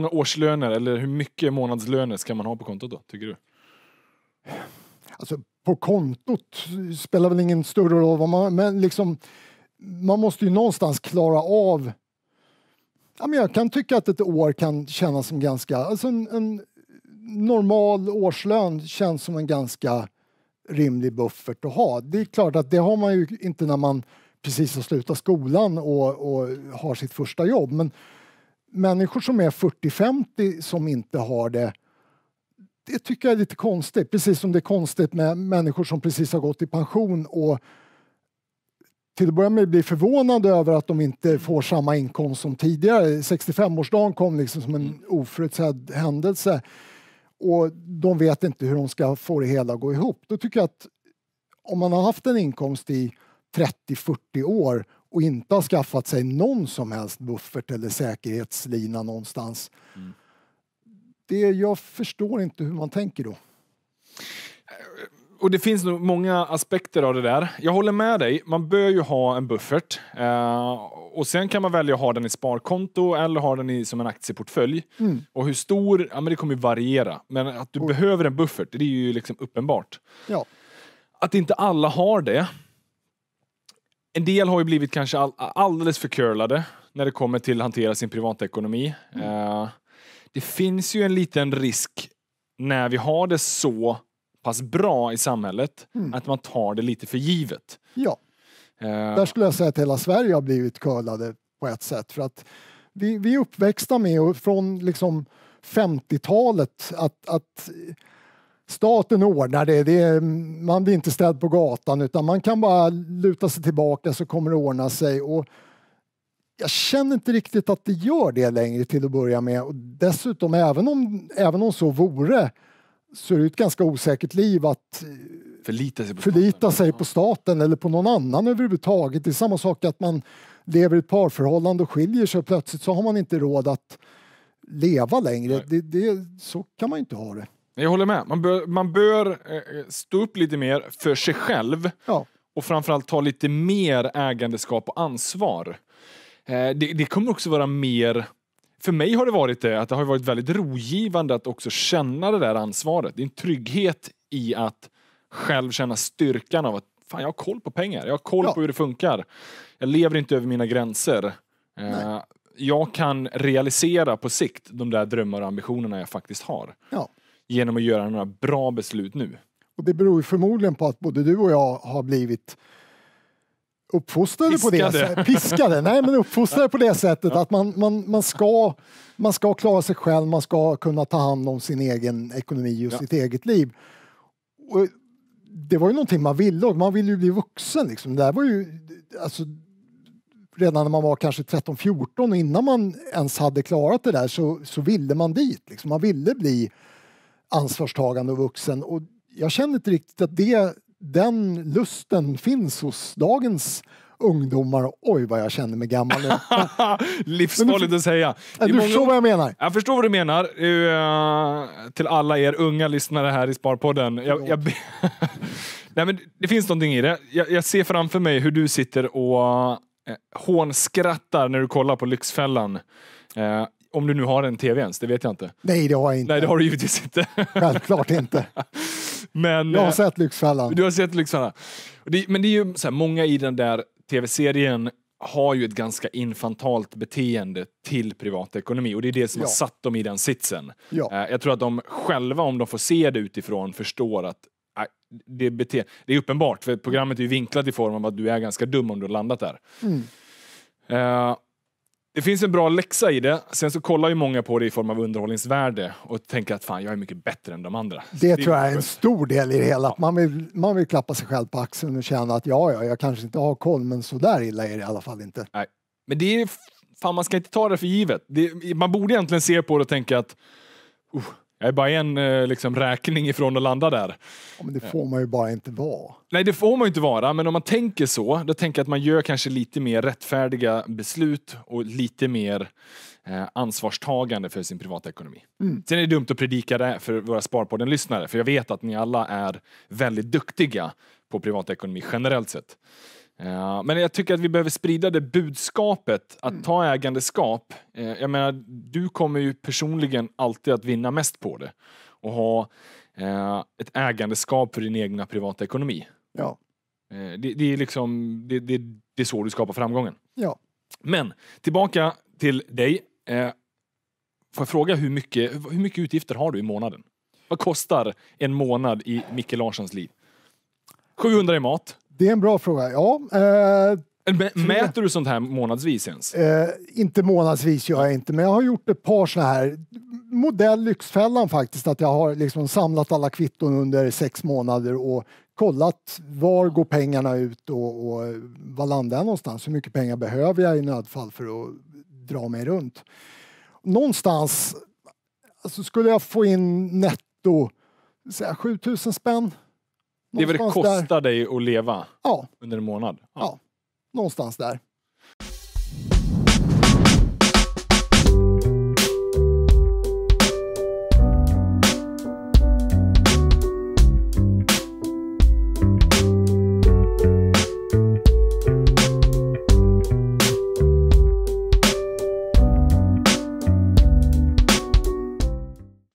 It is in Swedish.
många årslöner eller hur mycket månadslöner ska man ha på kontot då, tycker du? Alltså, på kontot spelar väl ingen större roll, man, men liksom, man måste ju någonstans klara av... Ja, men jag kan tycka att ett år kan kännas som ganska... Alltså en, en normal årslön känns som en ganska rimlig buffert att ha. Det är klart att det har man ju inte när man precis har slutat skolan och, och har sitt första jobb, men människor som är 40-50 som inte har det, det tycker jag är lite konstigt. Precis som det är konstigt med människor som precis har gått i pension och till att börja med blir förvånade över att de inte får samma inkomst som tidigare. 65-årsdagen kom liksom som en mm. oförutsedd händelse och de vet inte hur de ska få det hela att gå ihop. Då tycker jag att om man har haft en inkomst i 30-40 år och inte har skaffat sig någon som helst buffert eller säkerhetslina någonstans. Mm. Det, jag förstår inte hur man tänker då. Eh, och det finns nog många aspekter av det där. Jag håller med dig, man bör ju ha en buffert. Eh, och sen kan man välja att ha den i sparkonto eller ha den i, som en aktieportfölj. Mm. Och hur stor, ja men det kommer ju variera. Men att du och. behöver en buffert, det är ju liksom uppenbart. Ja. Att inte alla har det, en del har ju blivit kanske all, alldeles för curlade när det kommer till att hantera sin privatekonomi. Mm. Eh, det finns ju en liten risk när vi har det så pass bra i samhället mm. att man tar det lite för givet. Ja. Uh, Där skulle jag säga att hela Sverige har blivit curlade på ett sätt. För att vi, vi är uppväxta med, från liksom 50-talet, att, att staten ordnar det. det är, man blir inte ställd på gatan utan man kan bara luta sig tillbaka så kommer det ordna sig. Och jag känner inte riktigt att det gör det längre till att börja med. Och dessutom, även om, även om så vore, så är det ett ganska osäkert liv att eh, förlita sig på, förlita staten. Sig på staten eller på någon annan överhuvudtaget. Det är samma sak att man lever i ett parförhållande och skiljer sig och plötsligt så har man inte råd att leva längre. Det, det, så kan man inte ha det. Jag håller med. Man bör, man bör eh, eh, stå upp lite mer för sig själv ja. och framförallt ta lite mer ägandeskap och ansvar. Eh, det, det kommer också vara mer för mig har det varit det, att det har varit väldigt rogivande att också känna det där ansvaret. Det är en trygghet i att själv känna styrkan av att fan, jag har koll på pengar, jag har koll ja. på hur det funkar. Jag lever inte över mina gränser. Nej. jag kan realisera på sikt de där drömmar och ambitionerna jag faktiskt har. Ja genom att göra några bra beslut nu. Och det beror förmodligen på att både du och jag har blivit uppfostrade Piskade. på det sättet. Piskade? Nej, men uppfostrade på det sättet att man, man, man, ska, man ska klara sig själv, man ska kunna ta hand om sin egen ekonomi och ja. sitt eget liv. Och det var ju någonting man ville och man ville ju bli vuxen. Liksom. Det var ju, alltså, redan när man var kanske 13-14 innan man ens hade klarat det där så, så ville man dit. Liksom. Man ville bli ansvarstagande och vuxen. Och jag känner inte riktigt att det, den lusten finns hos dagens ungdomar. Oj, vad jag känner mig gammal nu. Livsfarligt att säga. Du många... förstår vad jag menar. Jag förstår vad du menar. Uh, till alla er unga lyssnare här i Sparpodden. Jag, jag... Nej, men det finns någonting i det. Jag, jag ser framför mig hur du sitter och eh, hånskrattar när du kollar på Lyxfällan. Eh, om du nu har en tv ens, det vet jag inte. Nej, det har jag inte. Nej, det har du givetvis inte. Självklart inte. Men, jag har eh, sett Lyxfällan. Du har sett Lyxfällan. Men det är ju så här, många i den där tv-serien har ju ett ganska infantalt beteende till privatekonomi och det är det som ja. har satt dem i den sitsen. Ja. Eh, jag tror att de själva, om de får se det utifrån, förstår att eh, det är, bete- det är uppenbart, för programmet är vinklat i form av att du är ganska dum om du har landat där. Mm. Det finns en bra läxa i det. Sen så kollar ju många på det i form av underhållningsvärde och tänker att fan, jag är mycket bättre än de andra. Det, det tror jag är en stor del i det hela. Ja. Man, vill, man vill klappa sig själv på axeln och känna att ja, ja, jag kanske inte har koll, men så där illa är det i alla fall inte. Nej. Men det är, fan man ska inte ta det för givet. Det, man borde egentligen se på det och tänka att uh, jag är bara en eh, liksom, räkning ifrån att landa där. Ja, men det får man ju bara inte vara. Nej, det får man ju inte vara, men om man tänker så, då tänker jag att man gör kanske lite mer rättfärdiga beslut och lite mer eh, ansvarstagande för sin privatekonomi. Mm. Sen är det dumt att predika det för våra Sparpodden-lyssnare, för jag vet att ni alla är väldigt duktiga på privatekonomi generellt sett men jag tycker att vi behöver sprida det budskapet att mm. ta ägandeskap. Eh, jag menar, du kommer ju personligen alltid att vinna mest på det och ha eh, ett ägandeskap för din egna privata ekonomi. Ja. Eh, det, det är liksom, det, det, det är så du skapar framgången. Ja. Men tillbaka till dig. Får jag fråga hur mycket, hur mycket utgifter har du i månaden? Vad kostar en månad i Micke Larssons liv? 700 i mat. Det är en bra fråga, ja. Eh, Mäter du sånt här månadsvis ens? Eh, inte månadsvis gör jag inte, men jag har gjort ett par såna här modell Lyxfällan faktiskt, att jag har liksom samlat alla kvitton under sex månader och kollat var går pengarna ut och, och vad landar jag någonstans? Hur mycket pengar behöver jag i nödfall för att dra mig runt? Någonstans alltså skulle jag få in netto 7000 spänn det är vad det kostar där. dig att leva ja. under en månad? Ja. ja. någonstans där.